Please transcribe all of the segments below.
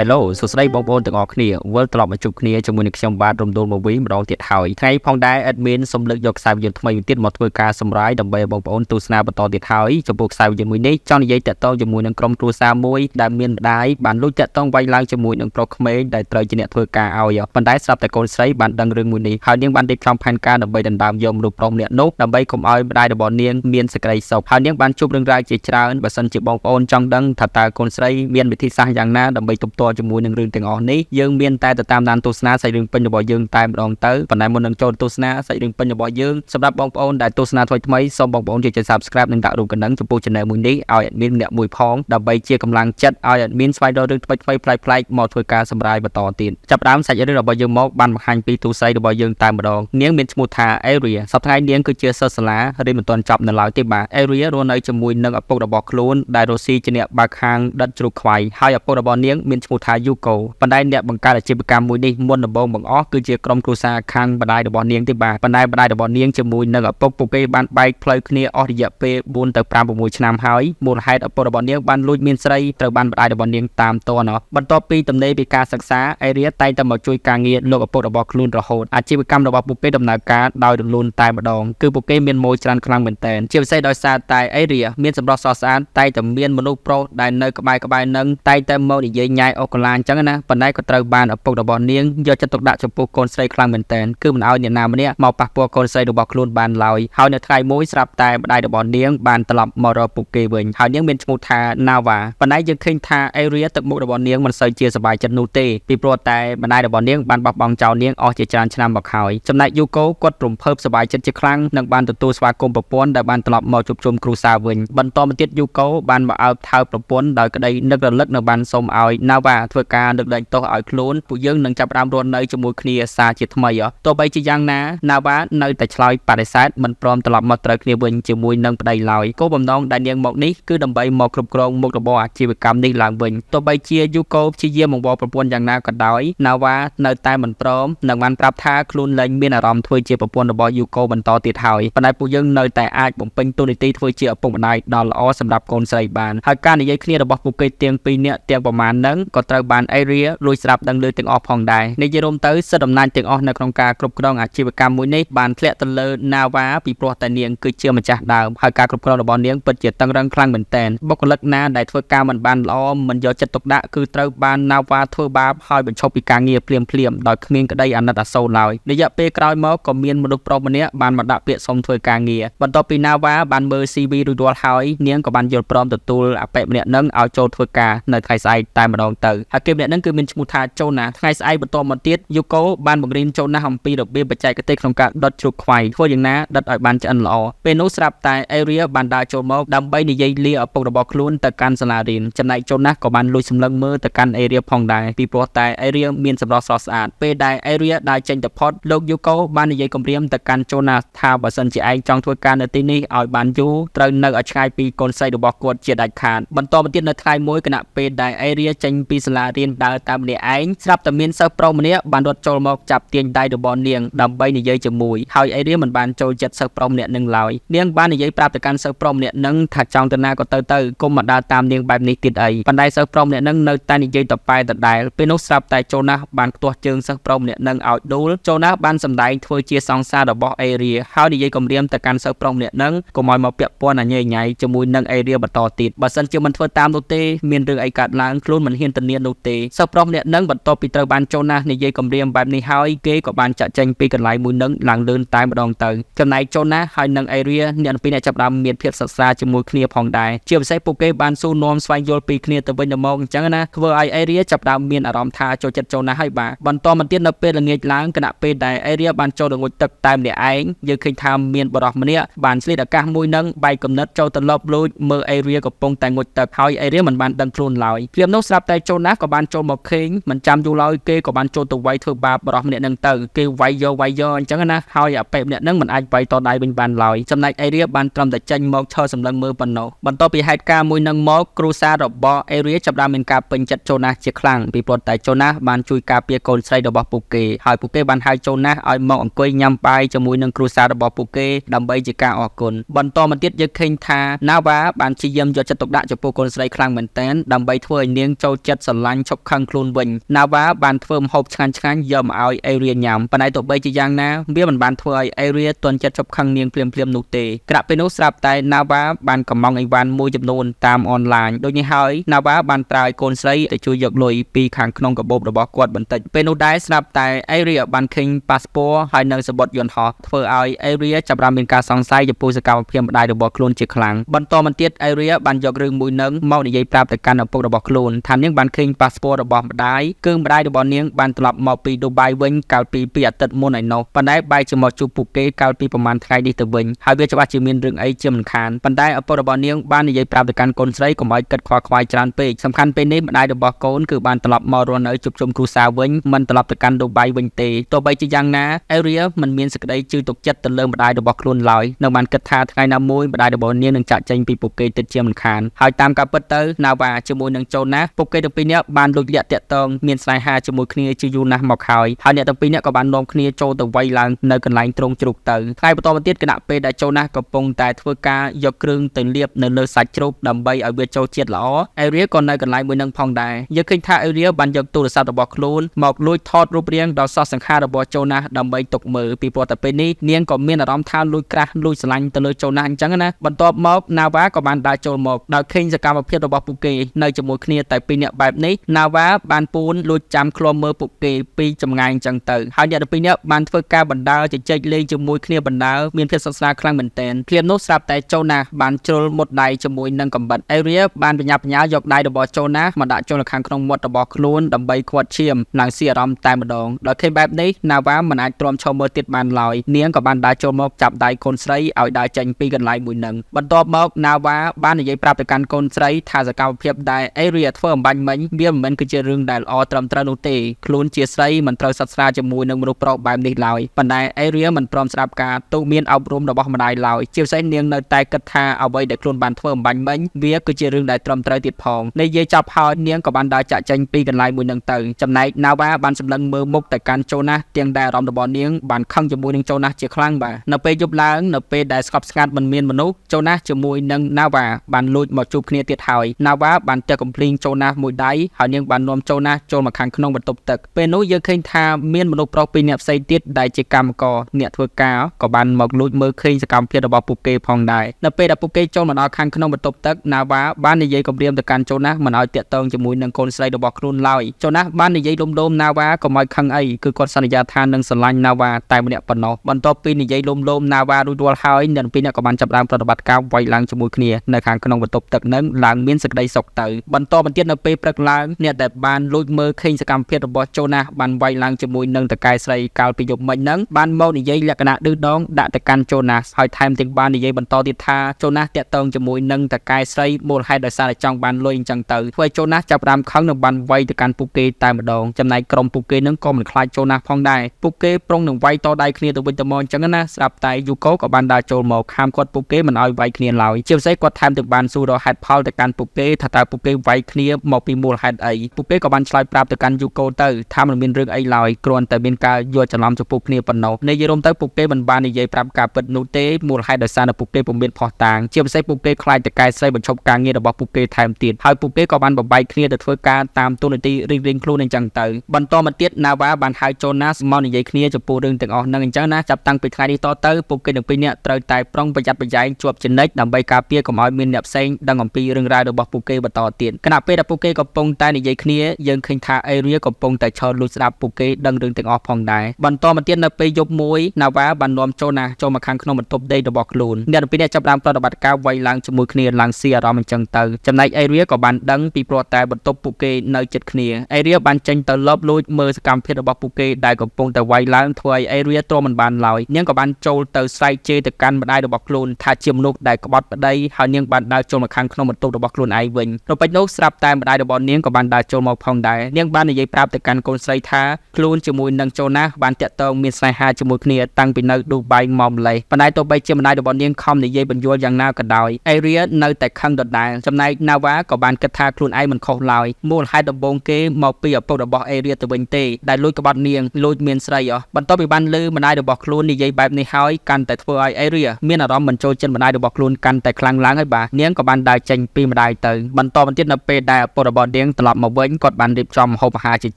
Hello សួស្តីបងប្អូនទាំងអស់គ្នាវិលត្រឡប់មកជួបគ្នាជាមួយនឹងខ្ញុំបាទរំដួលមកវិញម្ដងទៀតហើយថ្ងៃផងដែរ admin សំលឹកយកខ្សែវិញ្ញាណថ្មីមួយទៀតមកធ្វើការសម្រាយដើម្បីបងប្អូនទស្សនាបន្តទៀតហើយចំពោះខ្សែវិញ្ញាណមួយនេះចង់និយាយតាក់ទងជាមួយនឹងក្រុមគ្រួសារមួយដែលមានម្ដាយបានលួចតាក់ទងវាយឡើងជាមួយនឹងប្រុសក្មេងដែលត្រូវជាអ្នកធ្វើការឲ្យប៉ុន្តែស្រាប់តែកូនស្រីបានដឹងរឿងមួយនេះហើយនាងបានរៀបចំផែនការដើម្បីដណ្ដើមយកមនុស្សប្រុសម្នាក់នោះដើម្បីកុំឲ្យម្ដាយរបស់នាងមានសេចក្តីសុខហើយនាងបានជួបរឿងរ៉ាវជាច្រើនបើសិនជាបងប្អូនចង់ដឹងថាតើកូនស្រីមានវិធីសាស្ត្រយ៉ាងណាដើម្បីទប់ទល់តជាមួយនឹងរឿងទាំងអស់នេះយើងមានតែទៅតាមដានទស្សនាសាច់រឿងពេញរបស់យើងតែម្ដងទៅប៉ុន្តែមុននឹងចូលទស្សនាសាច់រឿងពេញរបស់យើងសម្រាប់បងប្អូនដែលទស្សនាថ្មីថ្មីសូមបងប្អូនជួយចុច Subscribe និងដាក់រូបកណ្ដឹងចំពោះ Channel មួយនេះឲ្យ admin ម្នាក់មួយផងដើម្បីជាកម្លាំងចិត្តឲ្យ admin ស្វែងរករឿងថ្មីថ្មីប្លែកប្លែកមកធ្វើការសម្រាយបន្តទៀតចាប់ដើមសាច់រឿងរបស់យើងមកបានបង្ហាញពីទូស្រីរបស់យើងតែម្ដងនាងមានឈ្មោះថា Area សប្តាហ៍នាងគឺជាសិស្សសាលារៀនមិនទាន់ចប់នៅឡើយទេបាទ Area រស់នៅជាមួយនឹងឪពុករបស់ខ្លួនដែលរស់ស៊ីជាអ្នកបើកហាងដិតជ្រូកខ្វៃហើយឪពុករបស់នាងមានឈ្មោះថាយូកូបណ្ដៃអ្នកបង្កើតអាជីវកម្មមួយនេះមុនដំបូងបង្អស់គឺជាក្រុមគ្រួសារខាងបណ្ដៃរបស់នាងទេបាទបណ្ដៃបណ្ដៃរបស់នាងជាមួយនឹងឪពុកពួកគេបានបែកផ្លូវគ្នាអស់រយៈពេល4ទៅ5 6ឆ្នាំហើយមូលហេតុឪពុករបស់នាងបានលួចមានស្រីត្រូវបានបណ្ដៃរបស់នាងតាមតនបន្ទាប់ពីទំនេរពីការសិក្សាអេរីតែងតែមកជួយការងារលោកឪពុករបស់ខ្លួនរហូតអាជីវកម្មរបស់ពួកគេដំណើរការដោយរលូនតែម្ដងគឺពួកគេមានម៉ូយច្រើនខ្លាំងមែនទែនជាពិសេសដោយសារតែអេរីមានសម្រស់ស្អាតស្អាតតែតែមានមនុស្សប្រុសដែលនៅក្បែរក្បែរនឹងតែតែមកនិយាយញ៉ាយអស់កលាអញ្ចឹងណាប៉ុន្តែក៏ត្រូវបានឪពុករបស់នាងយកចិត្តទុកដាក់ចំពោះកូនស្រីខ្លាំងមែនទែនគឺមិនឲ្យអ្នកណាម្នាក់មកប៉ះពាល់កូនស្រីរបស់ខ្លួនបានឡើយហើយនៅថ្ងៃមួយស្រាប់តែម្ដាយរបស់នាងបានត្រឡប់មករកពួកគេវិញហើយនាងមានឈ្មោះថាណាវ៉ាប៉ុន្តែយើងឃើញថាអេរីទឹកមុខរបស់នាងមិនសូវជាសប្បាយចិត្តនោះទេពីព្រោះតែម្ដាយរបស់នាងបានបោះបង់ចោលនាងអស់ជាច្រើនឆ្នាំមកហើយចំណែកយូកូគាត់រំភើបសប្បាយចិត្តជាខ្លាំងនិងបានទទួលស្វាគមន៍ប្រពន្ធដែលបានត្រឡប់មកជួបជុំគ្រួសារវិញបន្តមកទៀតយូកូបានមកអើបថើបប្រពន្ធដោយក្តីនឹករលឹកនៅបានសូមឲ្យណាវ៉ាការធ្វើការដឹកលែងទោសឲ្យខ្លួនពួកយើងនឹងចាប់ផ្ដើមរស់នៅជាមួយគ្នាសារជាថ្មីទោះបីជាយ៉ាងណាណាវ៉ានៅតែឆ្លើយបដិសេធមិនព្រមត្រឡប់មកត្រូវគ្នាវិញជាមួយនឹងប្តីឡើយគោលបំណងដែលនាងមកនេះគឺដើម្បីមកគ្រប់គ្រងមុខរបរអាជីវកម្មនេះឡើងវិញទោះបីជាយូកូព្យាយាមបង្វល់ប្រពន្ធយ៉ាងណាក៏ដោយណាវ៉ានៅតែមិនព្រមនិងបានប្រាប់ថាខ្លួនលែងមានអារម្មណ៍ធ្វើជាប្រពន្ធរបស់យូកូបន្តទៀតហើយប៉ុន្តែពួកយើងនៅតែអាចបំពេញតួនាទីធ្វើជាឪពុកម្ដាយដ៏ល្អសម្រាប់កូនស្រីបានហើយការនិយាយគ្នារបស់ពួកគេទាំងពីរនាក់ទាំងប្រមាណនឹងក៏ត្រូវបាន Area លួចស្រាប់ដឹងលើទាំងអស់ផងដែរនិយាយរួមទៅសិទ្ធិអំណាចទាំងអស់នៅក្នុងការគ្រប់គ្រងអាជីវកម្មមួយនេះបានធ្លាក់ទៅលើ Nava ពីព្រោះតែនាងគឺជាម្ចាស់ដើមហើយការគ្រប់គ្រងរបស់នាងពិតជាតឹងរឹងខ្លាំងមែនទែនបុគ្គលិកណាដែលធ្វើការមិនបានល្អមិនយកចិត្តទុកដាក់គឺត្រូវបាន Nava ធ្វើបាបហើយបញ្ឈប់ពីការងារភ្លាមភ្លាមដោយគ្មានក្តីអាណិតអាសូរឡើយរយៈពេលក្រោយមកក៏មានមនុស្សប្រុសម្នាក់បានមកដាក់ពាក្យសុំធ្វើការងារបន្ទាប់ពី Nava បានមើល CV រួចរាល់ហើយ នាងក៏បានយល់ព្រមទទួលអបិម្នាក់នឹងឲ្យចូលធ្វើការនៅថ្ងៃស្អែកតែម្ដងទៅហើយគេម្នាក់ហ្នឹងគឺមានឈ្មោះថាចូណាថ្ងៃស្អែកបន្តមកទៀតយូកូបានបង្រៀនចូណាអំពីរបៀបបច្ចេកទេសក្នុងការដុតជ្រូកខ្វៃធ្វើយ៉ាងណាដុតឲ្យបានឆ្អិនល្អពេលនោះស្រាប់តែអេរីាបានដើរចូលមកដើម្បីនិយាយលាឪពុករបស់ខ្លួនទៅកាន់សាលារៀនចំណែកចូណាក៏បានលួចសម្លឹងមើលទៅកាន់អេរីាផងដែរពីព្រោះតែអេរីាមានសម្រស់ស្រស់ស្អាតពេលដែលអេរីាដើរចេញទៅផុតលោកយូកូបាននិយាយគំរាមទៅកាន់ចូណាថាបើសិនជាឯងចង់ធ្វើការនៅទីនេះឲ្យបានយូរត្រូវនៅឲ្យឆ្ងាយពីកូនស្រីរបស់គាត់ជាដាច់ខាតបន្តមកទៀតនៅថ្ងៃមួយគណៈពេលដែលអេរីាចេញពីសាលារៀនដើរតាមម្នាក់ឯងស្រាប់តែមានសិស្សប្រុសម្នាក់បានរត់ចូលមកចាប់ទាញដៃរបស់នាងដើម្បីនិយាយជាមួយ ហើយអីរៀមមិនបានចូលចិត្តសិស្សប្រុសម្នាក់នឹងឡើយនាងបាននិយាយប្រាប់ទៅកាន់សិស្សប្រុសម្នាក់នឹងថាចង់ទៅណាក៏ទៅទៅកុំមកដើរតាមនាងបែបនេះទៀតអីប៉ុន្តែសិស្សប្រុសម្នាក់នឹងនៅតែនិយាយតប៉ែតដែលពេលនោះស្រាប់តែចូណាស់បានផ្ទាស់ជើងសិស្សប្រុសម្នាក់នឹងឲ្យដួលចូណាស់បានសម្ដែងធ្វើជាសង្សាររបស់អេរីហើយនិយាយគំរាមទៅកាន់សិស្សប្រុសម្នាក់នឹងកុំឲ្យមកពាក់ព័ន្ធអញ្ញែញ៉ៃជាមួយនឹងអេរីបន្តទៀតបើសិនជាមិនធ្វើតាមនោះទេមានរឿងអីកើតឡើងខ្លួនមិនហ៊ានទៅនានោះទេសិស្សប្រុសម្នាក់នឹងបន្ទាប់ពីត្រូវបានចូលណាស់និយាយគំរាមបែបនេះហើយគេក៏បានចាក់ចែងពីកន្លែងមួយនឹងឡើងលឿនតែម្ដងទៅចំណែកចូលណាស់ហើយនឹងអេរីអ្នកពីរអ្នកចាប់ដើមមានភាពសិក្សាជាមួយគ្នាផងដែរជាពិសេសពួកគេបានស៊ូនាំស្វែងយល់ពីគ្នាទៅវិញទៅមកអញ្ចឹងណាធ្វើឲ្យអេរីចាប់ដើមមានអារម្មណ៍ថាចូលចិត្តចូលណាស់ហើយបាទបន្តមកទៀតនៅពេលល្ងាចឡើងគណៈពេលដែលអេរីបានចូលរងួចទឹកតែម្នាក់ឯងយើងឃើញថាមានបរិះម្នាក់បានឆ្លៀតឱកាសមួយនឹងបែកកំណត់ចូលត្រឡប់លូចមើលអេរីកំពុងតែងួចទឹកហើយអេរីមិនបានដឹងខ្លួនឡើយព្រាមនោះស្រាប់តែចូលណាស់ក៏បានចូលមកខេងមិនចាំយូរឡើយគេក៏បានចូលទៅវាយធ្វើបាបបរោះម្នាក់នឹងទៅគេវាយយកវាយយកអញ្ចឹងណាហើយអាប៉េម្នាក់នឹងមិនអាចវាយតដៃវិញបានឡើយចំណែកអេរៀបានត្រឹមតែចេញមកឈរសម្លឹងមើលប៉ុណ្ណោះបន្ទាប់ពីហេតុការណ៍មួយនឹងមកគ្រូសាររបស់អេរៀចាប់ផ្ដើមមានការពេញចិត្តចូណាស់ជាខ្លាំងពីព្រោះតែចូណាស់បានជួយការពារកូនស្រីរបស់ពួកគេហើយពួកគេបានហៅចូណាស់ឲ្យមកអង្គុយញ៉ាំបាយជាមួយនឹងគ្រូសាររបស់ពួកគេដើម្បីជាការអរគុណបន្តមកទៀតយើងឃើញថាណាវ៉ាបានជាយាមយកចិត្តទុកដាក់ចំពោះកូនស្រីខ្លាំងមែនតើដើម្បីធ្វើឲ្យនាងចូលចិត្តស្រឡាញ់ឈប់ខឹងខ្លួនវិញណាវ៉ាបានធ្វើម្ហូបឆ្ងាញ់ឆ្ងាញ់យកមកឲ្យអេរៀញ៉ាំប៉ុន្តែទោះបីជាយ៉ាងណាវាមិនបានធ្វើឲ្យអេរៀទន់ចិត្តឈប់ខឹងនាងភ្លាមភ្លាមនោះទេក្រៅពីនោះស្រាប់តែណាវ៉ាបានកំងអីវ៉ាន់មួយចំនួនតាមអនឡាញដូចនេះហើយណាវ៉ាបានត្រើយកូនស្រីទៅជួយយកលុយពីខាងក្នុងកាបូបរបស់គាត់បន្តិចពេលនោះដែរស្រាប់តែអេរៀបានឃើញប៉ាសពតហើយនៅសបុតយន្តហោះធ្វើឲ្យអេរៀចាប់បានមានការសង្ស័យចំពោះសកម្មភាពម្ដាយរបស់ខ្លួនជាខ្លាំងបន្តមកទៀតអេរៀបានយករឿងមួយនឹងមកនិយាយប្រាប់ទៅកាន់ឪពុករបស់ខ្លួនថានាងបានឃើញប៉ាសពតរបស់ម្ដាយគឺម្ដាយរបស់នាងបានត្រឡប់មកពីឌូបៃវិញកាលពីពីអាទិត្យមុនឯណោះប៉ុន្តែបែរជាមកជួបពួកគេកាលពីប្រហែលថ្ងៃនេះទៅវិញហើយវាច្បាស់ជាមានរឿងអីជាមិនខានប៉ុន្តែឪពុករបស់នាងបាននិយាយប្រាប់ទៅកាន់កូនស្រីកុំឲ្យគិតខ្វល់ខ្វាយច្រើនពេកសំខាន់ពេលនេះម្ដាយរបស់កូនគឺបានត្រឡប់មករស់នៅជួបជុំគ្រួសារវិញមិនត្រឡប់ទៅកាន់ឌូបៃវិញទេទោះបីជាយ៉ាងណាអេរីយ៉ាមិនមានសេចក្តីជឿទុកចិត្តទៅលើម្ដាយរបស់ខ្លួនឡើយនៅបានគិតថាថ្ងៃណាមួយម្ដាយរបស់នាងនឹងចាក់ចែងពីពួកគេទៅជាមិនខានហើយតាមការពិតទៅណាវ៉ាជាមួយនឹងចូណាពួកគេទៅពីនាក់បានលួចលាក់តាក់តងមានស្នេហាជាមួយគ្នាជាយូរណាស់មកហើយហើយអ្នកទាំងពីរនាក់ក៏បាននាំគ្នាចូលទៅវាយឡើងនៅកន្លែងត្រង់ជ្រូកទៅថ្ងៃបន្តមកទៀតគណៈពេលដែលចូលណាស់កំពុងតែធ្វើការយកគ្រឿងទៅលាបនៅលើសាច់ជ្រូកដើម្បីឲ្យវាចូលជាតិល្អអេរីក៏នៅកន្លែងមួយនឹងផងដែរយើងឃើញថាអេរីបានយកទូរស័ព្ទរបស់ខ្លួនមកលួចថតរូបរាងដល់សសសង្ខាររបស់ចូលណាស់ដើម្បីទុកមើលពីព្រោះតែពេលនេះនាងក៏មានអារម្មណ៍ថាលួចក្រាស់លួចស្រឡាញ់ទៅលើចូលណាស់អញ្ចឹងណាបន្ទាប់មកណាវ៉ាក៏បានដើរចូលមកដោយឃើញសកម្មភាពរបស់ពួកគេនៅជាមួយគ្នាតែពីរនាក់បែបនេះណាវ៉ាបានពូនលួចចាំឃ្លាំមើលពួកគេពីចម្ងាយអញ្ចឹងទៅហើយអ្នកទាំងពីរនាក់បានធ្វើការបណ្ដើរជជែកលេងជាមួយគ្នាបណ្ដើរមានភាពស្និទ្ធស្នាលខ្លាំងមែនទែនភ្លាមនោះស្រាប់តែចូណាសបានជ្រុលមុតដៃជាមួយនឹងកំបិតអេរីាបានបញ្ញាបញ្ញាយកដៃរបស់ចូណាសមកដាក់ចូលខាងក្នុងមាត់របស់ខ្លួនដើម្បីខាត់ឈាមឡើងស៊ីអារម្មណ៍តែម្ដងដោយឃើញបែបនេះណាវ៉ាមិនអាចទ្រាំឈរមើលទៀតបានឡើយនាងក៏បានដើរចូលមកចាប់ដៃកូនស្រីឲ្យដើរចេញពីកន្លែងមួយនឹងបន្ទាប់មកណាវ៉ាបាននិយាយប្រាប់ទៅកាន់កូនស្រីថាសកម្មភាពដែលអេរីាធ្វើអំបញ្ញមិញវាមិនមែនគឺជារឿងដែលល្អត្រឹមត្រូវនោះទេខ្លួនជាស្រីមិនត្រូវសិក្សាជាមួយនឹងមនុស្សប្រុសបែបនេះឡើយប៉ុន្តែអេរីមិនព្រមស្ដាប់ការទូមានអប់រំរបស់ម្ដាយឡើយជាពិសេសនាងនៅតែគិតថាអ្វីដែលខ្លួនបានធ្វើអំបញ្ញមិញវាគឺជារឿងដែលត្រឹមត្រូវទៀតផងនិយាយចប់ហើយនាងក៏បានដើរចាក់ចេញពីកន្លែងមួយនឹងទៅចំណែកណាវ៉ាបានសម្លឹងមើលមុខទៅកាន់ចូណាស់ទាំងដែលអារម្មណ៍របស់នាងបានខឹងជាមួយនឹងចូណាស់ជាខ្លាំងបាទនៅពេលយប់ឡើងនៅពេលដែលស្កប់ស្ងាត់មិនមានមនុស្សចូណាស់ជាមួយនឹងណាវ៉ាបានលួចមកជួបគ្នាទៀតហើយណាវ៉ាបានទះកំភ្លេងចូណាស់មួយដៃហើយនាងបាននាំចូលណាស់ចូលមកខាងក្នុងបន្ទប់ទឹកពេលនោះយើងឃើញថាមានមនុស្សប្រុសពីរនាក់ផ្សេងទៀតដែលជាកម្មករអ្នកធ្វើការក៏បានមកលួចមើលឃើញសកម្មភាពរបស់ពួកគេផងដែរនៅពេលដែលពួកគេចូលមកដល់ខាងក្នុងបន្ទប់ទឹកណាវ៉ាបាននិយាយគំរាមទៅកាន់ចូណាស់មិនឲ្យតាក់ទងជាមួយនឹងកូនស្រីរបស់ខ្លួនឡើយចូណាស់បាននិយាយលំលោមណាវ៉ាក៏មិនខឹងអីគឺគាត់សន្យាថានឹងស្រឡាញ់ណាវ៉ាតែម្នាក់ប៉ុណ្ណោះបន្ទាប់ពីនិយាយលំលោមណាវ៉ារួចរាល់ហើយអ្នកពីរនាក់ក៏បានចាប់ដើមប្រតិបត្តិការវាយឡើងជាមួយគ្នានៅខាងក្នុងបន្ទប់ទឹកនឹងឡើងមានសេចក្តីសុខទៅបន្តបន្ទាប់នៅពេលព្រឹកឡើងអ្នកដែលបានលួចមើលឃើញសកម្មភាពរបស់ចូណាសបានវាយឡើងជាមួយនឹងតកែស្រីកាលពីយប់មិញហ្នឹងបានមកនិយាយលក្ខណៈឌឺដងដាក់ទៅកាន់ចូណាសហើយថែមទាំងបាននិយាយបន្តទៀតថាចូណាសតាក់ទងជាមួយនឹងតកែស្រីមូលហេតុដោយសារតែចង់បានលុយអញ្ចឹងទៅធ្វើឲ្យចូណាសចាប់ផ្ដើមខឹងនិងបានវាយទៅកាន់ពួកគេតែម្ដង ចំណែកក្រុមពួកគេនឹងក៏មិនខ្លាចចូណាសផងដែរពួកគេប្រុងនឹងវាយតដៃគ្នាទៅវិញទៅមកអញ្ចឹងណាស្រាប់តែយូកូក៏បានដើរចូលមកខាមគាត់ពួកគេមិនឲ្យវាយគ្នាឡើយជាពិសេសគាត់ថែមទាំងបានសួររហេតុផលទៅកាន់ពួកគេថាតើពួកគេវាយគ្នាមកពីមលហេតុអីពួកគេក៏បានឆ្លើយប្រាប់ទៅកាន់យូកូទៅថាមិនមានរឿងអីឡើយគ្រាន់តែមានការយល់ច្រឡំចំពោះគ្នាប៉ុណ្ណោះនិយាយរួមទៅពួកគេមិនបាននិយាយប្រាប់ការពិតនោះទេមូលហេតុដោយសារតែពួកគេពុំមានភ័ស្តុតាងជាពិសេសពួកគេខ្លាចតែកែស្រីបញ្ឈប់ការងាររបស់ពួកគេថែមទៀតហើយពួកគេក៏បានបំបែកគ្នាទៅធ្វើការតាមទូនីតិរៀងរៀងខ្លួនអញ្ចឹងទៅ បន្តមកទៀត Nava បានហៅ Jonas មកនិយាយគ្នាចំពោះរឿងទាំងអស់ហ្នឹងអញ្ចឹងណាចាប់តាំងពីថ្ងៃនេះតទៅពួកគេនឹងពីរនាក់ត្រូវតែប្រុងប្រយ័ត្នប្រយែងជាប់ជានិច្ចដើម្បីការពារកុំឲ្យមានអ្នកផ្សេងដឹងអំពីរឿងរ៉ាវរបស់ពួកគេបន្តទៀតគណៈពេលដែលពួកគេក៏ពុងតែនិយាយគ្នាយើងឃើញថាអេរៀកំពុងតែឆោតលួចស្ដាប់ពួកគេដឹងរឿងទាំងអស់ផងដែរបន្តមកទៀតនៅពេលយប់មួយណាវ៉ាបាននាំចូលណាចូលមកខាងក្នុងបន្ទប់ដេករបស់ខ្លួនអ្នកទាំងពីរនេះចាប់ផ្ដើមប្រតិបត្តិការវាយឡើងជាមួយគ្នាឡើងស៊ីអារម្មណ៍អញ្ចឹងទៅចំណែកអេរៀក៏បានដឹងពីព្រោះតែបន្ទប់ពួកគេនៅជិតគ្នាអេរៀបានចេញទៅលបលួចមើលសកម្មភាពរបស់ពួកគេដែលកំពុងតែវាយឡើងធ្វើឲ្យអេរៀទ្រាំមិនបានឡើយនាងក៏បានចូលទៅស្រែកជេរទៅកាន់ម្ដាយរបស់ខ្លួនថាជាមនុស្សដែលក្បត់ប្តីហើយនាងបានដើរចូលមកខាងក្នុងបន្ទប់របស់ខ្លួនឯងវិញនៅពេលនោះស្រាប់តែម្ដាយរបស់នាងក៏បានដើរចូលមកផងដែរនាងបាននិយាយប្រាប់ទៅកាន់កូនស្រីថាខ្លួនជាមួយនឹងចូណាសបានតាក់ទងមានស្នេហាជាមួយគ្នាតាំងពីនៅឌូបៃមកម្លេះប៉ុន្តែទោះបីជាម្ដាយរបស់នាងខំនិយាយបញ្យល់យ៉ាងណាក៏ដោយអេរីានៅតែខឹងដដែលចំណែកណាវ៉ាក៏បានគិតថាខ្លួនឯងមិនខុសឡើយមូលហេតុដំបូងគេមកពីឪពុករបស់អេរីាទៅវិញទេដែលលួចក្បត់នាងលួចមានស្រីអស់បន្ទាប់ពីបានលើម្ដាយរបស់ខ្លួននិយាយបែបនេះហើយកាន់តែធ្វើឲ្យអេរីាមានអារម្មណ៍មិនចូលចិត្តម្ដាយរបស់ខ្លួនកាន់តែខ្លាំងឡើងហើយបាទនាងក៏បានដើរចេញពីម្ដាយទៅបន្តបន្ទៀតនៅពេលដែលឪពុករបស់នាងត្រឡប់មកវិញគាត់បានរៀបចំម្ហូបអាហារជា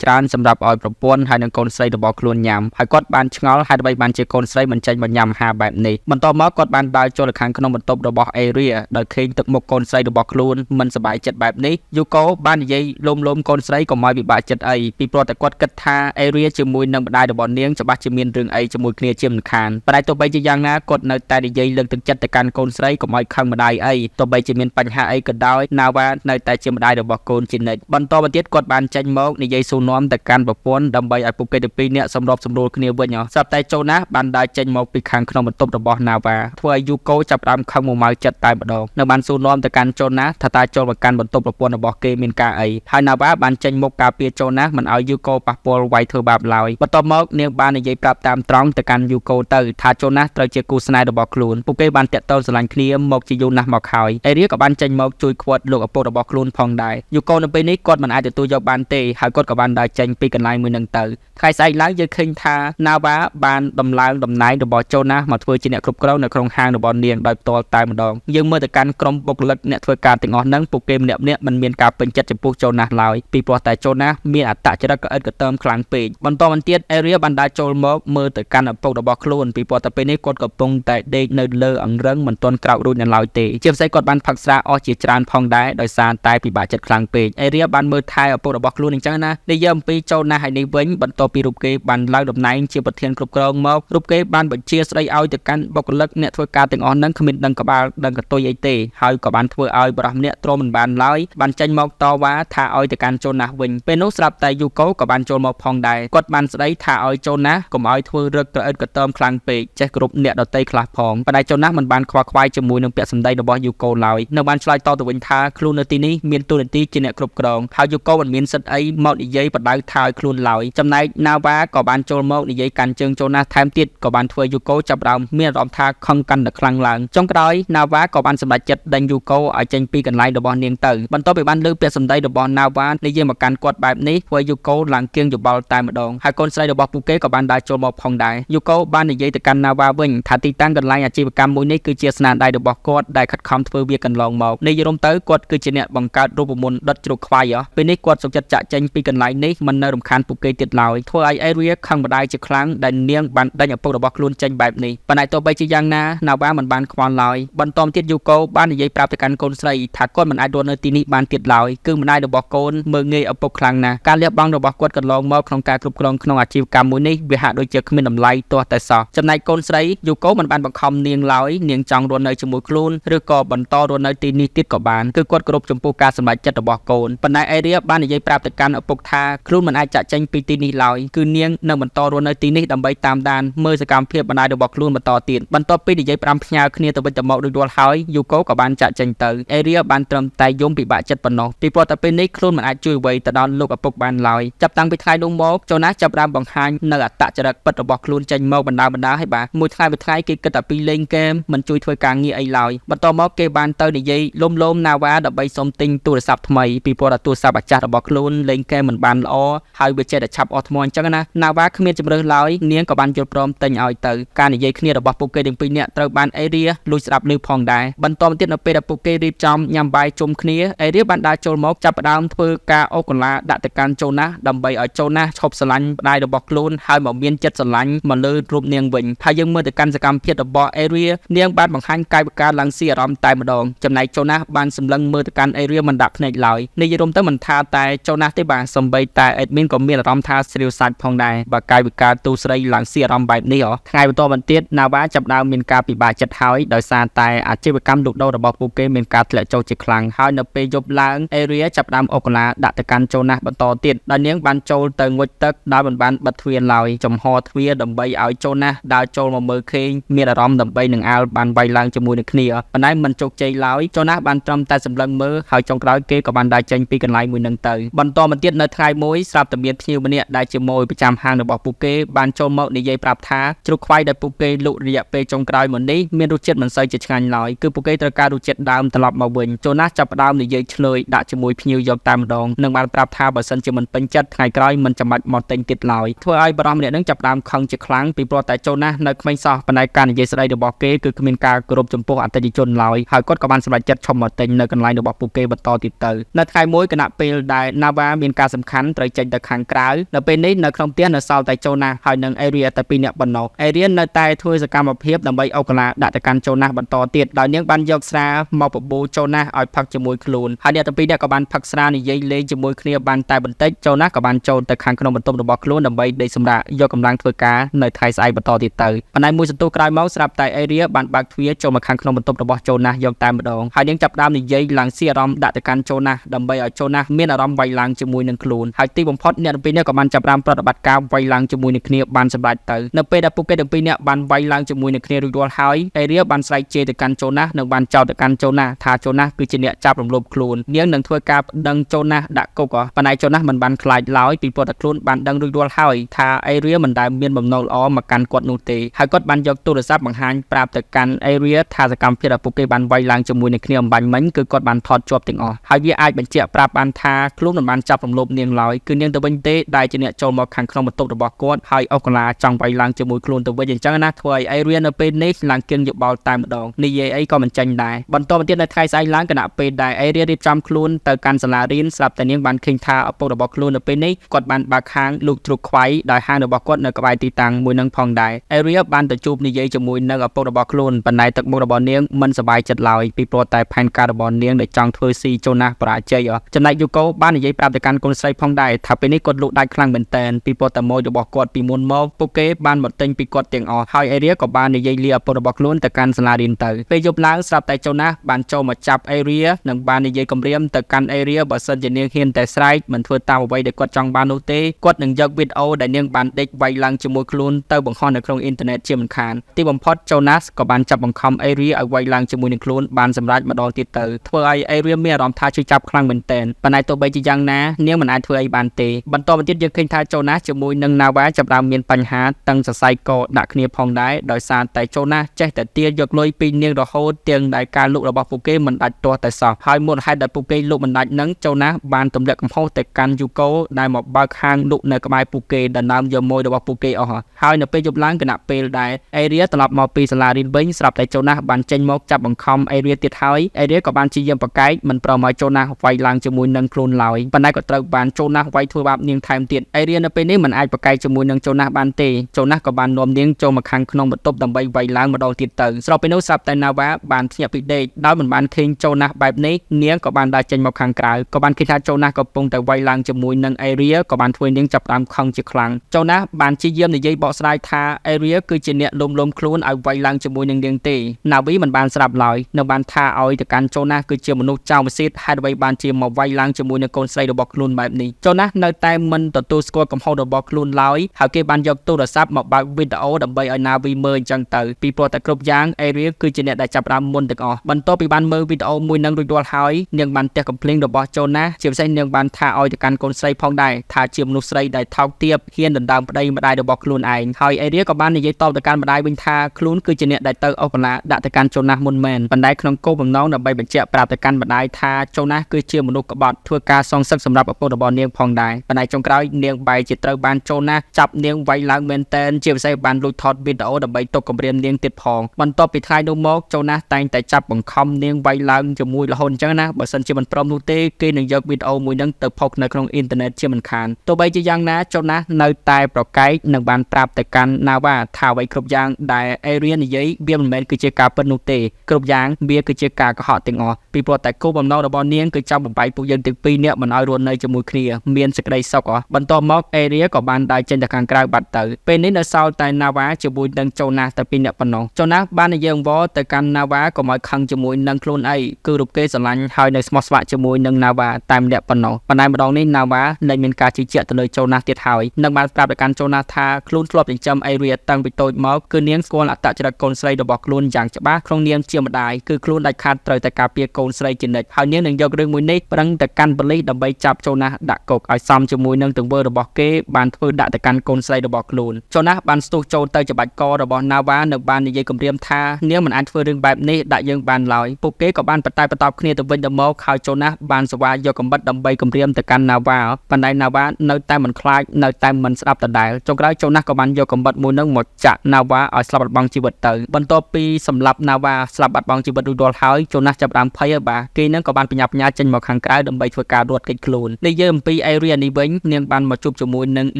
ច្រើនសម្រាប់ឲ្យប្រពន្ធហើយនិងកូនស្រីរបស់ខ្លួនញ៉ាំហើយគាត់បានឆ្ងល់ហេតុអ្វីបានជាកូនស្រីមិនចេញមកញ៉ាំអាហារបែបនេះបន្ទាប់មកគាត់បានដើរចូលទៅខាងក្នុងបន្ទប់របស់អេរីដោយឃើញទឹកមុខកូនស្រីរបស់ខ្លួនមិនសប្បាយចិត្តបែបនេះយូកូបាននិយាយលុំលុំកូនស្រីកុំឲ្យពិបាកចិត្តអីពីព្រោះតែគាត់គិតថាអេរីជាមួយនឹងម្ដាយរបស់នាងច្បាស់ជាមានរឿងអីជាមួយគ្នាជាមិនខានប៉ុន្តែទោះបីជាយ៉ាងណាគាត់នៅតែនិយាយលើកទឹកចិត្តទៅកាន់កូនស្រីកុំឲ្យខឹងម្ដាយអីទោះបីជាមានបញ្ហាអីក៏ដោយណាវ៉ានៅតែជាម្ដាយរបស់កូនជានិនិច្ចបន្តមកទៀតគាត់បានចេញមកនិយាយសួរនាំទៅកាន់ប្រពន្ធដើម្បីឲ្យពួកគេទាំងពីរនាក់សម្របសម្រួលគ្នាវិញស្រាប់តែចូណាសបានដើរចេញមកពីខាងក្នុងបន្ទប់របស់ណាវ៉ាធ្វើឲ្យយូកូចាប់ផ្ដើមខឹងមួយម៉ៅចិត្តតែម្ដងនៅបានសួរនាំទៅកាន់ចូណាសថាតើចូលមកកាន់បន្ទប់ប្រពន្ធរបស់គេមានការអីហើយណាវ៉ាបានចេញមកការពារចូណាសមិនឲ្យយូកូប៉ះពាល់វាយធ្វើបាបឡើយបន្ទាប់មក នាងបាននិយាយប្រាប់តាមត្រង់ទៅកាន់យូកូទៅថាចូណាសត្រូវជាគូស្នេហ៍របស់ខ្លួនពួកគេបានតាក់ទងស្រឡាញ់គ្នាមកជាយូរណាស់មកហើយអេរីក៏បានចេញមកជួយខ្វាត់លោកឪពុករបស់ខ្លួនផងដែរយូកូនៅពេលពេលនេះគាត់មិនអាចទទួលយកបានទេហើយគាត់ក៏បានដើរចេញពីកន្លែងមួយនឹងទៅថ្ងៃស្អែកឡើងយើងឃើញថាណាវ៉ាបានដំឡើងតំណែងរបស់ចូណាសមកធ្វើជាអ្នកគ្រប់គ្រងនៅក្នុងហាងរបស់នាងដោយផ្ទាល់តែម្ដងយើងមើលទៅកាន់ក្រុមបុគ្គលិកអ្នកធ្វើការទាំងអស់ហ្នឹងពួកគេម្នាក់ៗមិនមានការពេញចិត្តចំពោះចូណាសឡើយពីព្រោះតែចូណាសមានអត្តចរិតក្អិតក្តើមខ្លាំងពេកបន្តមកទៀតអេរីបានដើរចូលមកមើលទៅកាន់ឪពុករបស់ខ្លួនពីព្រោះតែពេលនេះគាត់កំពុងតែដេកនៅលើអង្រឹងមិនទាន់ក្រោករួចនៅឡើយទេជាពិសេសគាត់បានផឹកស្រាអស់ជាច្រើនផងដែរដោយសារតែពិបាកចិត្តខ្លាំងពេកអេរាបានមើលថែឪពុករបស់ខ្លួនអញ្ចឹងណានិយាយអំពីចូលណាស់ហើយនេះវិញបន្ទាប់ពីរូបគេបានឡើងតំណែងជាប្រធានគ្រប់គ្រងមករូបគេបានបញ្ជាស្ដីឲ្យទៅកាន់បុគ្គលិកអ្នកធ្វើការទាំងអស់នឹងគ្មានដឹងក្បាលដឹងកតុយអីទេហើយក៏បានធ្វើឲ្យបរិះម្នាក់ទ្រាំមិនបានឡើយបានចេញមកតវ៉ាថាឲ្យទៅកាន់ចូលណាស់វិញពេលនោះស្រាប់តែយូកូក៏បានចូលមកផងដែរគាត់បានស្ដីថាឲ្យចូលណាស់កុំឲ្យធ្វើរឹកត្រអិតកតើមខ្លាំងពេកចេះគ្រប់អ្នកដតីខ្លះផងប៉ុន្តែចូលណាស់មិនបានខ្វល់ខ្វាយជាមួយនឹងពាក្យសម្ដីរបស់យូកូឡើយនៅបានឆ្លើយតបទៅវិញថាខ្លួននៅទីនេះមានទូនាទីជាអ្នកគ្រប់គ្រប់គ្រងហើយយូកូមិនមានសិទ្ធិអីមកនិយាយបដៅថាឲ្យខ្លួនឡើយចំណែកណាវ៉ាក៏បានចូលមកនិយាយកាន់ជើងចូលណាស់ថែមទៀតក៏បានធ្វើយូកូចាប់ដើមមានអារម្មណ៍ថាខឹងកាន់តែខ្លាំងឡើងចុងក្រោយណាវ៉ាក៏បានសម្រេចចិត្តដេញយូកូឲ្យចេញពីកន្លែងរបស់នាងទៅបន្ទាប់ពីបានលើពាក្យសម្ដីរបស់ណាវ៉ានិយាយមកកាន់គាត់បែបនេះធ្វើយូកូឡើងគៀងយោបល់តែម្ដងហើយកូនស្រីរបស់ពួកគេក៏បានដើរចូលមកផងដែរយូកូបាននិយាយទៅកាន់ណាវ៉ាវិញថាទីតាំងកន្លែងអាជីវកម្មមួយនេះគឺជាស្នាដៃរបស់គាត់ដែលខិតខំធ្វើវាកន្លងមកនិយាយរំទៅគាត់គឺជាអ្នកបង្កើតរូបមន្តដុតជ្រូកខ្វាយពេលនេះគាត់សុខចិត្តចាក់ចេញពីកន្លែងនេះមិននៅរំខានពួកគេទៀតឡើយធ្វើឲ្យអេរីាខឹងម្ដាយជាខ្លាំងដែលនាងបានដេញឪពុករបស់ខ្លួនចេញបែបនេះប៉ុន្តែទោះបីជាយ៉ាងណាណាវ៉ាមិនបានខ្វល់ឡើយបន្តទៀតយូកូបាននិយាយប្រាប់ទៅកាន់កូនស្រីថាគាត់មិនអាចរស់នៅទីនេះបានទៀតឡើយគឺម្ដាយរបស់កូនមើងងាយឪពុកខ្លាំងណាស់ការលះបង់របស់គាត់កន្លងមកក្នុងការគ្រប់គ្រងក្នុងអាជីវកម្មមួយនេះវាហាក់ដូចជាគ្មានតម្លៃទាស់តែសោះចំណែកកូនស្រីយូកូមិនបានបង្ខំនាងឡើយនាងចង់រស់នៅជាមួយខ្លួនឬក៏បន្តរស់នៅទីនេះទៀតក៏បានគឺគាត់គោរពចំពោះការសម្រេចចិត្តរបស់កូនប៉ុន្តែអេរីបាននិយាយប្រាប់ទៅកាន់ឪពុកថាខ្លួនមិនអាចចាក់ចេញពីទីនេះឡើយគឺនាង នៅបន្តរស់នៅទីនេះដើម្បីតាមដានមើលសកម្មភាពបណ្ដាយរបស់ខ្លួនបន្តទៀតបន្ទាប់ពីនិយាយប្រាំផ្ញើគ្នាទៅវិញទៅមករួចរាល់ហើយយូកូក៏បានចាក់ចេញទៅអេរីបានត្រឹមតែយំពិបាកចិត្តប៉ុណ្ណោះពីព្រោះតែពេលនេះខ្លួនមិនអាចជួយអ្វីទៅដល់លោកឪពុកបានឡើយចាប់តាំងពីថ្ងៃនោះមកចូណាចាប់បានបង្ហាញនៅអត្តចរិតពិតរបស់ខ្លួនចេញមកបណ្ដាបណ្ដាឲ្យបាទមួយថ្ងៃមួយថ្ងៃគេគិតតែពីលេងហ្គេមមិនជួយធ្វើការងារអីឡើយបន្តមកគេបានទៅនិយាយលុំលោមណាវ៉ាដើម្បីសុំទិញទូរស័ព្ទថ្មីពីគាត់ឲ្យទូរស័ព្ទអាចារ្យរបស់ខ្លួនលេងកែមិនបានល្អហើយវាចេះតែឆាប់អស់ថ្មអញ្ចឹងណាណាវ៉ាគ្មានជំរឿនឡើយនាងក៏បានយល់ព្រមទិញឲ្យទៅការនិយាយគ្នារបស់ពួកគេទាំងពីរនាក់ត្រូវបានអេរីលួចស្ដាប់ឮផងដែរបន្តមកទៀតនៅពេលដែលពួកគេរៀបចំញ៉ាំបាយជុំគ្នាអេរីបានដើរចូលមក ចាប់ផ្ដើមធ្វើការអូសកន្លាដាក់ទៅកាន់ចូណាស់ដើម្បីឲ្យចូណាស់ឈប់ស្រឡាញ់ម្ដាយរបស់ខ្លួនហើយមកមានចិត្តស្រឡាញ់មកលើរូបនាងវិញហើយយើងមើលទៅកាន់សកម្មភាពរបស់អេរីនាងបានបង្ហាញកាយវិការឡើងស៊ីអារម្មណ៍តែម្ដងចំណែកចូណាស់បានសម្លឹងមើលទៅកាន់អេរីមិនដាក់ភ្នែកឡើយនិយរួមទៅមិនថាតែចុះណាស់ទេបាទសំបីតែ admin ក៏មានអារម្មណ៍ថាស្រាវសាច់ផងដែរបើកាយវិការទូស្រីឡើងស៊ីអារម្មណ៍បែបនេះអូថ្ងៃបន្តបន្ទៀត Nava ចាប់ដើមមានការពិបាកចិត្តហើយដោយសារតែអាជីវកម្មលូកដោរបស់ពួកគេមានការធ្លាក់ចុះជាខ្លាំងហើយនៅពេលយប់ឡើង area ចាប់ដើមអូកឡាដាក់ទៅកាន់ចុះណាស់បន្តទៀតដោយនាងបានចូលទៅងុចទឹកដោយមិនបានបិទទ្វារឡើយចំហទ្វារដើម្បីឲ្យចុះណាស់ដើរចូលមកមើលឃើញមានអារម្មណ៍ដើម្បីនឹងអាលបានវាយឡើងជាមួយនឹងគ្នាប៉ុន្តែមិនជោគជ័យឡើយចុះណាស់បានត្រឹមតែសម្លឹងមើលហើយចុងក្រោយគេក៏បានដើរចេញញពីកន្លែងមួយនឹងទៅបន្តមកទៀតនៅថ្ងៃមួយស្រាប់តែមានភ្ញៀវម្នាក់ដែលជាម៉ូយប្រចាំហាងរបស់ពួកគេបានចូលមកនិយាយប្រាប់ថាជ្រូកខ្វៃដែលពួកគេលក់រយៈពេលចុងក្រោយមកនេះមានរសជាតិមិនសូវជាឆ្ងាញ់ឡើយគឺពួកគេត្រូវការរសជាតិដើមត្រឡប់មកវិញចូណាស់ចាប់ផ្ដើមនិយាយឆ្លើយដាក់ជាមួយភ្ញៀវយកតែម្ដងនិងបានប្រាប់ថាបើសិនជាមិនពេញចិត្តថ្ងៃក្រោយមិនចាំបាច់មកទិញទៀតឡើយធ្វើឲ្យបារម្ភម្នាក់នឹងចាប់ផ្ដើមខឹងជាខ្លាំងពីព្រោះតែចូណាស់នៅក្មេងសោះបណ្ដៃការនិយាយស្ដីរបស់គេគឺគ្មានការគោរពចំពោះអតិថិជនឡើយហើយគាត់ក៏បានសម្រេចចិត្តឈប់មកទិញនៅកន្លែងរបស់ពួកគេបន្តទៀតទៅនៅថ្ងៃមួយគណៈពេលដែល Nava មានការសំខាន់ត្រូវចេញទៅខាងក្រៅនៅពេលនេះនៅក្នុងផ្ទះនៅសល់តែ Jonas ហើយនិង Area តែពីរនាក់ប៉ុណ្ណោះ Area នៅតែធ្វើសកម្មភាពដើម្បីអូកាឡាដាក់ទៅកាន់ Jonas បន្តទៀតដោយនាងបានយកស្រាមកបបូរ Jonas ឲ្យផឹកជាមួយខ្លួនហើយអ្នកទាំងពីរនាក់ក៏បានផឹកស្រានិយាយលេងជាមួយគ្នាបានតែបន្តិច Jonas ក៏បានចូលទៅខាងក្នុងបន្ទប់របស់ខ្លួនដើម្បីដេកសម្រាកយកកម្លាំងធ្វើការនៅថ្ងៃស្អែកបន្តទៀតទៅប៉ុន្តែមួយសន្ទុះក្រោយមកស្រាប់តែ Area បានបើកទ្វារចូលមកខាងក្នុងបន្ទប់របស់ Jonas យកតែម្ដងហើយនាងចាប់ដើមនិយាយឡើងស៊ីអារម្មណ៍ដាក់ទៅកាន់ Jonas ដើម្បីឲ្យចូណាស់មានអារម្មណ៍វាយឡើងជាមួយនឹងខ្លួនហើយទីបំផុតអ្នកទាំងពីរនេះក៏បានចាប់បានប្រតិបត្តិការវាយឡើងជាមួយនឹងគ្នា បានសម្រេចទៅនៅពេលដែលពួកគេទាំងពីរនេះបានវាយឡើងជាមួយនឹងគ្នារួចរាល់ហើយអេរៀបានស្រែកជេរទៅកាន់ចូណាស់និងបានចោទទៅកាន់ចូណាស់ថាចូណាស់គឺជាអ្នកចាប់រំលោភខ្លួននាងនឹងធ្វើការប្តឹងចូណាស់ដាក់គុកប៉ុន្តែចូណាស់មិនបានខ្លាចឡើយពីព្រោះតែខ្លួនបានដឹងរួចរាល់ហើយថាអេរៀមិនដែលមានបំណងល្អមកកាន់គាត់នោះទេហើយគាត់បានយកទូរស័ព្ទបង្ហាញប្រាប់ទៅកាន់អេរៀថាសកម្មភាពដែលពួកគេបានវាយឡើងជាមួយនឹងគ្នាអំបញ្ញមិញគឺគាត់បានថតជាប់ទាំងអស់ហើយវាអាចបញ្ជាក់ជាក់ប្រាប់បានថាខ្លួនមិនបានចាប់រំលោភនាងឡើយគឺនាងទៅវិញទេដែលជាអ្នកចូលមកខាងក្នុងបន្ទប់របស់គាត់ហើយអូកឡាចង់វាយឡើងជាមួយខ្លួនទៅវិញអញ្ចឹងណាធ្វើឲ្យអេរៀននៅពេលនេះឡើងគៀងយោបល់តែម្ដងនិយាយអីក៏មិនចាញ់ដែរបន្តមកទៀតនៅថ្ងៃស្អែកឡើងគណៈពេលដែលអេរៀនរៀបចំខ្លួនទៅកាន់សាលារៀនស្រាប់តែនាងបានឃើញថាឪពុករបស់ខ្លួននៅពេលនេះគាត់បានបើកហាងលូកទ្រុកខ្វៃដោយហាងរបស់គាត់នៅក្បែរទីតាំងមួយនឹងផងដែរអេរៀនបានទៅជួបនិយាយជាមួយនឹងឪពុករបស់ខ្លួនប៉ុន្តែទឹកមុខរបស់នាងមិនសប្បាយចិត្តឡើយពីព្រោះតែផែនការរបស់នាងដែលចង់ធ្វើស៊ីចូណាស់បរាជ័យចំណែកយូកូបាននិយាយប្រាប់ទៅកាន់កូនស្រីផងដែរថាពេលនេះគាត់លូកដាច់ខ្លាំងមែនតែនពីពតម៉ូយរបស់គាត់ពីមុនមកពួកគេបានមកទិញពីគាត់ទាំងអស់ហើយអេរីក៏បាននិយាយលាឪពុករបស់ខ្លួនទៅកាន់សាលារៀនទៅពេលយប់ឡើងស្រាប់តែចូណាសបានចូលមកចាប់អេរីនិងបាននិយាយគំរាមទៅកាន់អេរីបើសិនជានាងហ៊ានតែស្រែកមិនធ្វើតាមអ្វីដែលគាត់ចង់បាននោះទេគាត់នឹងយកវីដេអូដែលនាងបានដេកវាយឡើងជាមួយខ្លួនទៅ បង្ហោះនៅក្នុងអ៊ីនធឺណិតជាមិនខានទីបំផុតចូណាសក៏បានចាប់បង្ខំអេរីឲ្យវាយឡើងជាមួយនឹងខ្លួនបានសម្រេចម្ដងទៀតទៅធ្វើឲ្យអេរីមានអារម្មណ៍ថាឈឺចាប់ខ្លាំងមែននតែនប៉ុន្តែទោះបីជាយ៉ាងណានាងមិនអាចធ្វើអីបានទេបន្តមកទៀតយើងឃើញថាចូណាសជាមួយនឹងណាវ៉ាចាប់ដើមមានបញ្ហាតឹងសរសៃកដាក់គ្នាផងដែរដោយសារតែចូណាសចេះតែទាយកលុយពីនាងរហូតទាំងដែលការលុករបស់ពួកគេមិនដាច់ទាស់តែសោះហើយមូលហេតុដែលពួកគេលុកមិនដាច់នឹងចូណាសបានទម្លាក់កំហុសទៅកាន់យូកូដែលមកបើកហាងលុកនៅក្បែរពួកគេដណ្ដើមយកម៉ួយរបស់ពួកគេអស់ហើយនៅពេលយប់ឡើងគណៈពេលដែរអេរីាត្រឡប់មកពីសាលារៀនវិញស្រាប់តែចូណាសបានចេញមកចាប់បង្ខំអេរីាទៀតហើយអេរីាក៏បានជាយាមប្រកែកមិនប្រមឲ្យចូណាសវាយឡើងឡើងជាមួយនឹងខ្លួនឡើយប៉ុន្តែក៏ត្រូវបានចូណាស់វាយធ្វើបាបនាងថែមទៀតអេរៀននៅពេលនេះមិនអាចប្រកែកជាមួយនឹងចូណាស់បានទេចូណាស់ក៏បាននាំនាងចូលមកខាងក្នុងបន្ទប់ដើម្បីវាយឡើងម្ដងទៀតទៅស្របពេលនោះសាប់តៃណាវ៉ាបានភ្ញាក់ពីដេកដោយមិនបានឃើញចូណាស់បែបនេះនាងក៏បានដើរចេញមកខាងក្រៅក៏បានឃើញថាចូណាស់កំពុងតែវាយឡើងជាមួយនឹងអេរៀក៏បានធ្វើនាងចាប់តាមខឹងជាខ្លាំងចូណាស់បានជាយាមនិយាយបកស្រាយថាអេរៀគឺជាអ្នកលុំលុំខ្លួនឲ្យវាយឡើងជាមួយនឹងនាងទេណាវីមិនបានស្ដាប់ឡើយនៅបានថាឲ្យទៅកាន់ចូណាស់គឺជាមនុស្សចៅម្សិតហេតុអ្វីបានជាមកវាយឡើងជាមួយនឹងកូនស្រីរបស់ខ្លួនបែបនេះចុះណានៅតែមិនទទួលស្គាល់កំហុសរបស់ខ្លួនឡើយហើយគេបានយកទូរស័ព្ទមកបើកវីដេអូដើម្បីឲ្យ Navi មើលអញ្ចឹងទៅពីព្រោះតែគ្រប់យ៉ាង Area គឺជាអ្នកដែលចាប់ដើមមុនទាំងអស់បន្ទាប់ពីបានមើលវីដេអូមួយនឹងរួចរាល់ហើយនាងបានទះកំភ្លេងរបស់ចុះណាជាពិសេសនាងបានថាឲ្យទៅកាន់កូនស្រីផងដែរថាជាមនុស្សស្រីដែលថោកទាបហ៊ានដណ្ដើមប្តីម្ដាយរបស់ខ្លួនឯងហើយ Area ក៏បាននិយាយតបទៅកាន់ម្ដាយវិញថាខ្លួនគឺជាអ្នកដែលទៅអូសបន្លាដាក់ទៅកាន់ចុះណាមុនមែនប៉ុន្តែក្នុងគោលបំណងដើម្បីបញ្ជាក់ប្រាប់ទៅកាន់ម្ដាយថាចុះណាគឺជាមមនុស្សក្បត់ធ្វើការសងសឹកសម្រាប់ឪពុករបស់នាងផងដែរប៉ុន្តែចុងក្រោយនាងបែរជាត្រូវបានចូលណាស់ចាប់នាងវាយឡើងមែនតែនជាពិសេសបានលួចថតវីដេអូដើម្បីទុកគំរាមនាងទៀតផងបន្ទាប់ពីថ្ងៃនោះមកចូលណាស់តែងតែចាប់បង្ខំនាងវាយឡើងជាមួយរហូតអញ្ចឹងណាបើសិនជាមិនព្រមនោះទេគេនឹងយកវីដេអូមួយនឹងទៅផុសនៅក្នុងអ៊ីនធឺណិតជាមិនខានទោះបីជាយ៉ាងណាចូលណាស់នៅតែប្រកែកនឹងបានប្រាប់ទៅកាន់ណាវ៉ាថាអ្វីគ្រប់យ៉ាង ដែលអេរៀននិយាយវាមិនមែនគឺជាការពិតនោះទេគ្រប់យ៉ាងវាគឺជាការកុហកទាំងអស់ពីព្រោះតែគោលបំណងរបស់នាងគឺចង់បំផបែកពួកយើងទាំងពីរនាក់មិនឲ្យរស់នៅជាមួយគ្នាមានសេចក្តីសុខបន្ទាប់មកអេរីក៏បានដើរចេញទៅខាងក្រៅបាត់ទៅពេលនេះនៅសល់តែណាវ៉ាជាមួយនឹងចូណាសតែពីរនាក់ប៉ុណ្ណោះចូណាសបាននិយាយវល់ទៅកាន់ណាវ៉ាកុំឲ្យខឹងជាមួយនឹងខ្លួនឯងគឺរូបគេស្រឡាញ់ហើយនៅស្មោះស្ម័គ្រជាមួយនឹងណាវ៉ាតែម្នាក់ប៉ុណ្ណោះប៉ុន្តែម្ដងនេះណាវ៉ានឹងមានការជឿជាក់ទៅលើចូណាសទៀតហើយនឹងបានប្រាប់ទៅកាន់ចូណាសថាខ្លួនធ្លាប់ចិញ្ចឹមអេរីតាំងពីតូចមកគឺនាងស្គាល់អត្តចរិតកូនស្រីរបស់ខ្លួនយ៉ាងច្បាស់ក្នុងនាមជាម្ដាយគឺខ្លួនដាច់ខាតត្រូវតែការពារកូនស្រីជានិច្ចហើយនាងនឹងយករឿងមួយនេះប្រឹងទៅកាន់ប៉ូលីសដើម្បីចាប់ចូណាសដាក់គុកឲ្យសមជាមួយនឹងទង្វើរបស់គេបានធ្វើដាក់ទៅកាន់កូនស្រីរបស់ខ្លួនចូណាសបានស្ទុះចូលទៅជាបាច់ករបស់ណាវ៉ានៅបាននិយាយគំរាមថានាងមិនអាចធ្វើរឿងបែបនេះដាក់យើងបានឡើយពួកគេក៏បានបតែបតបគ្នាទៅវិញទៅមកហើយចូណាសបានស្វាយកកំបិតដើម្បីគំរាមទៅកាន់ណាវ៉ាប៉ុន្តែណាវ៉ានៅតែមិនខ្លាចនៅតែមិនស្ដាប់ដដែលចុងក្រោយចូណាសក៏បានយកកំបិតមួយនឹងមកចាក់ណាវ៉ាឲ្យស្លាប់បាត់បង់ជីវិតទៅបន្ទាប់ពីសម្លាប់ណាវ៉ាស្លាប់បាត់បង់ជីវិតរួចរាល់ហើយចូណាសចាប់បានភ័យហើយបាទគេនឹងក៏បានបញ្ញាបញ្ញាចេញមកខាងក្រៅដើម្បីធ្វើការរត់គេចខ្លួននិយាយអំពីអេរីនេះវិញនាងបានមកជួបជាមួយនឹង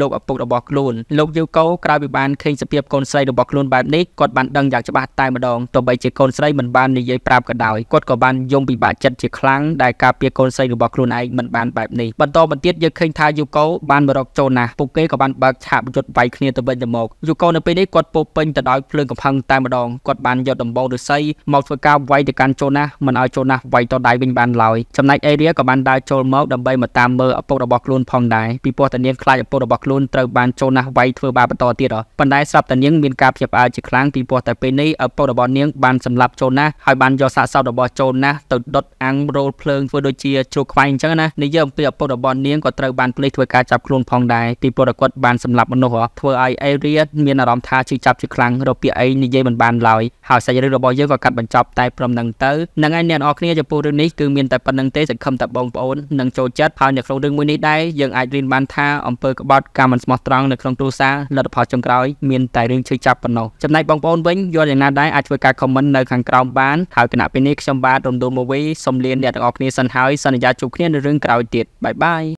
លោកឪពុករបស់ខ្លួនលោកយូកូក្រៅពីបានឃើញសភាពកូនស្រីរបស់ខ្លួនបែបនេះគាត់បានដឹងយ៉ាងច្បាស់តែម្ដងទោះបីជាកូនស្រីមិនបាននិយាយប្រាប់ក៏ដោយគាត់ក៏បានយំពិបាកចិត្តជាខ្លាំងដែលការពារកូនស្រីរបស់ខ្លួនឯងមិនបានបែបនេះបន្តបន្ទៀតយើងឃើញថាយូកូបានមករកចូលណាស់ពួកគេក៏បានបើកឆាកយុទ្ធវាយគ្នាទៅវិញទៅមកយូកូនៅពេលនេះគាត់ពោពេញទៅដោយភ្លើងកំផឹងតែម្ដងគាត់បានយកដំបូលឫស្សីមកធ្វើការវាយទៅកាន់ចូលណាស់មិនឲ្យចូលណាស់វាយតដៃវិញបានឡើយចំណែកអេរាក៏បានដើរចូលមកដើម្បីមកតាមមើលឪពុករបស់ខ្លួនផងដែរពីព្រោះតានាងខ្លាចឪពុករបស់ខ្លួនត្រូវបានចូលណាស់វាយធ្វើបាបបន្តទៀតប៉ុន្តែស្រាប់តានាងមានការភ័យផ្អើលជាខ្លាំងពីព្រោះតែពេលនេះឪពុករបស់នាងបានសម្លាប់ចូលណាស់ហើយបានយកសាកសពរបស់ចូលណាស់ទៅដុតអាំងរោលភ្លើងធ្វើដូចជាជ្រូកខ្វែងអញ្ចឹងណានិយាយអំពីឪពុករបស់នាងក៏ត្រូវបានប៉ូលីសធ្វើការចាប់ខ្លួនផងដែរពីព្រោះគាត់បានសម្លាប់មនុស្សធ្វើឲ្យអេរីតមានអារម្មណ៍ថាជឿចាប់ជាខ្លាំងរកពាក្យអីនិយាយមិនបានឡើយហើយសាច់រឿងរបស់យើងក៏កាត់បញ្ចប់តែព្រមនឹងទៅនឹងឯងអ្នកនរគ្នាចំពោះរឿងនេះគឺមានតែប៉ុណ្្នឹងទេសង្ឃឹមមតាបងប្អូននឹងចូលចិត្តហើយនៅក្នុងរឿងមួយនេះដែរយើងអាចរៀនបានថាអំពើក្បត់ការមិនស្មោះត្រង់នៅក្នុងគ្រួសារលទ្ធផលចុងក្រោយមានតែរឿងឈឺចាប់ប៉ុណ្ណោះចំណែកបងប្អូនវិញយល់យ៉ាងណាដែរអាចធ្វើការ comment នៅខាងក្រោមបានហើយគណៈពេលនេះខ្ញុំបាទរំដួលមកវិញសូមលាអ្នកទាំងអស់គ្នាសិនហើយសន្យាជួបគ្នានៅរឿងក្រោយទៀតបាយបាយ